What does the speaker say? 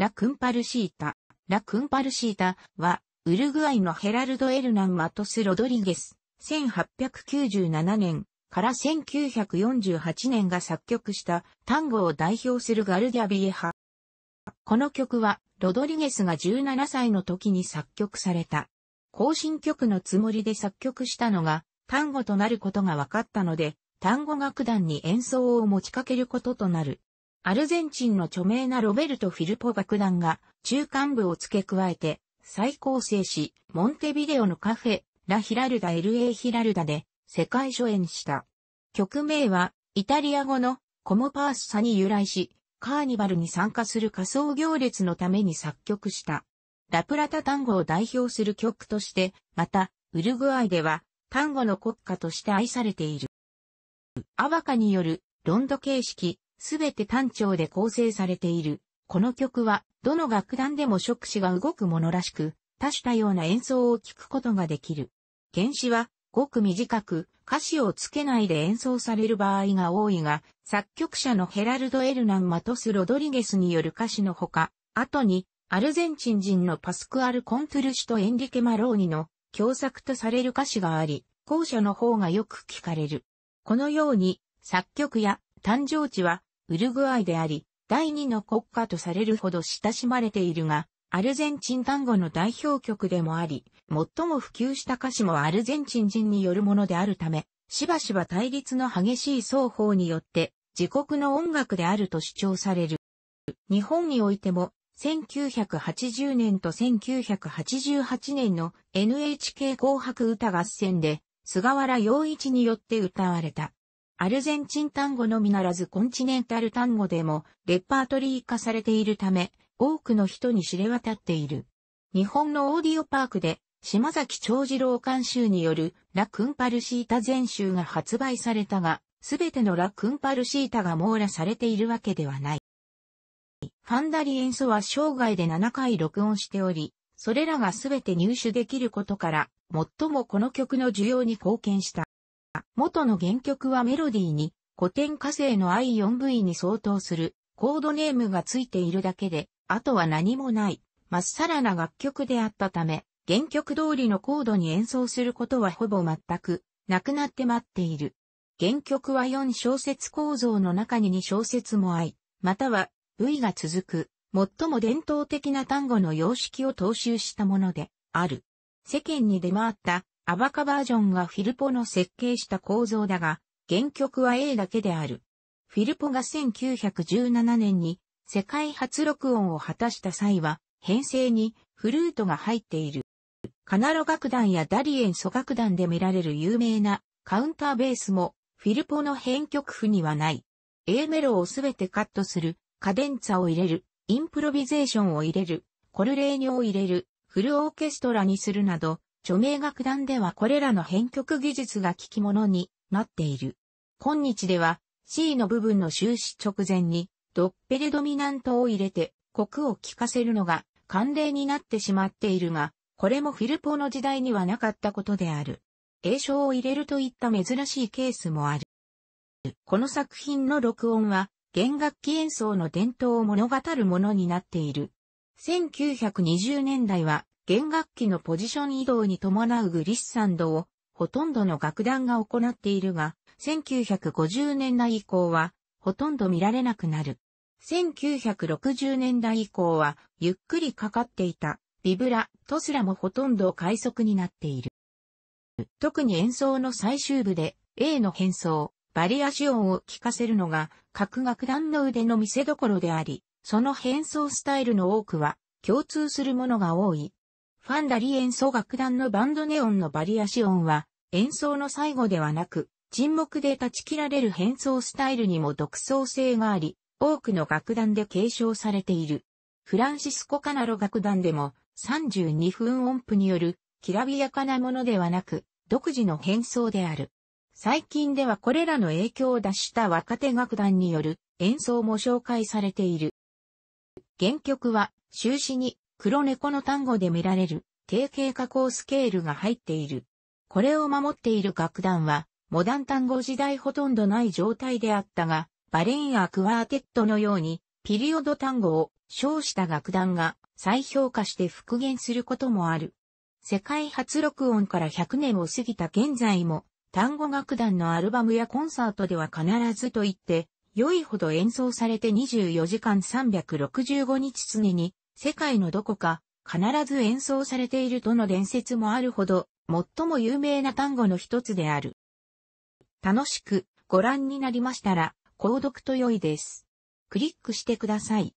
ラ・クンパルシータ。ラ・クンパルシータは、ウルグアイのヘラルド・エルナン・マトス・ロドリゲス、1897年から1948年が作曲した単語を代表するガルディアビエ派。この曲は、ロドリゲスが17歳の時に作曲された。更新曲のつもりで作曲したのが、単語となることが分かったので、単語楽団に演奏を持ちかけることとなる。アルゼンチンの著名なロベルト・フィルポ爆弾が中間部を付け加えて再構成し、モンテビデオのカフェ、ラ・ヒラルダ・ LA ヒラルダで世界初演した。曲名はイタリア語のコモパースサに由来し、カーニバルに参加する仮想行列のために作曲した。ラプラタ単語を代表する曲として、また、ウルグアイでは、単語の国歌として愛されている。アバカによる、ロンド形式、すべて単調で構成されている。この曲は、どの楽団でも触手が動くものらしく、多種多様な演奏を聴くことができる。原詞は、ごく短く、歌詞をつけないで演奏される場合が多いが、作曲者のヘラルド・エルナン・マトス・ロドリゲスによる歌詞のほか、後に、アルゼンチン人のパスクアル・コントゥルシとエンリケ・マローニの共作とされる歌詞があり、後者の方がよく聞かれる。このように、作曲や誕生地はウルグアイであり、第二の国家とされるほど親しまれているが、アルゼンチン単語の代表曲でもあり、最も普及した歌詞もアルゼンチン人によるものであるため、しばしば対立の激しい双方によって、自国の音楽であると主張される。日本においても、1980年と1988年の NHK 紅白歌合戦で、菅原洋一によって歌われた。アルゼンチン単語のみならずコンチネンタル単語でもレパートリー化されているため、多くの人に知れ渡っている。日本のオーディオパークで、島崎長次郎監修によるラクンパルシータ全集が発売されたが、すべてのラクンパルシータが網羅されているわけではない。ファンダリ演奏は生涯で7回録音しており、それらがすべて入手できることから、最もこの曲の需要に貢献した。元の原曲はメロディーに古典火星の I4V に相当するコードネームがついているだけで、あとは何もない、まっさらな楽曲であったため、原曲通りのコードに演奏することはほぼ全くなくなって待っている。原曲は4小節構造の中に2小節もあい、または V が続く、最も伝統的な単語の様式を踏襲したものである。世間に出回ったアバカバージョンがフィルポの設計した構造だが、原曲は A だけである。フィルポが1917年に世界初録音を果たした際は、編成にフルートが入っている。カナロ楽団やダリエンソ楽団で見られる有名なカウンターベースもフィルポの編曲譜にはない。A メロをすべてカットする、カデンツァを入れる、インプロビゼーションを入れる、コルレーニョを入れる、フルオーケストラにするなど、著名楽団ではこれらの編曲技術が効き物になっている。今日では C の部分の終始直前にドッペルドミナントを入れて国を聞かせるのが慣例になってしまっているが、これもフィルポーの時代にはなかったことである。英称を入れるといった珍しいケースもある。この作品の録音は弦楽器演奏の伝統を物語るものになっている。1920年代は弦楽器のポジション移動に伴うグリッサンドをほとんどの楽団が行っているが、1950年代以降はほとんど見られなくなる。1960年代以降はゆっくりかかっていたビブラトスラもほとんど快速になっている。特に演奏の最終部で A の変奏、バリアシオンを聴かせるのが各楽団の腕の見せどころであり、その変奏スタイルの多くは共通するものが多い。ファンダリ演奏楽団のバンドネオンのバリアシオンは、演奏の最後ではなく、沈黙で断ち切られる変奏スタイルにも独創性があり、多くの楽団で継承されている。フランシスコ・カナロ楽団でも32分音符によるきらびやかなものではなく独自の変奏である。最近ではこれらの影響を脱した若手楽団による演奏も紹介されている。原曲は終始に黒猫の単語で見られる定型加工スケールが入っている。これを守っている楽団は、モダン単語時代ほとんどない状態であったが、バレンやクワーテットのように、ピリオド単語を称した楽団が再評価して復元することもある。世界初録音から100年を過ぎた現在も、単語楽団のアルバムやコンサートでは必ずと言って、良いほど演奏されて24時間365日常に世界のどこか、必ず演奏されているとの伝説もあるほど、最も有名な単語の一つである。楽しくご覧になりましたら、購読と良いです。クリックしてください。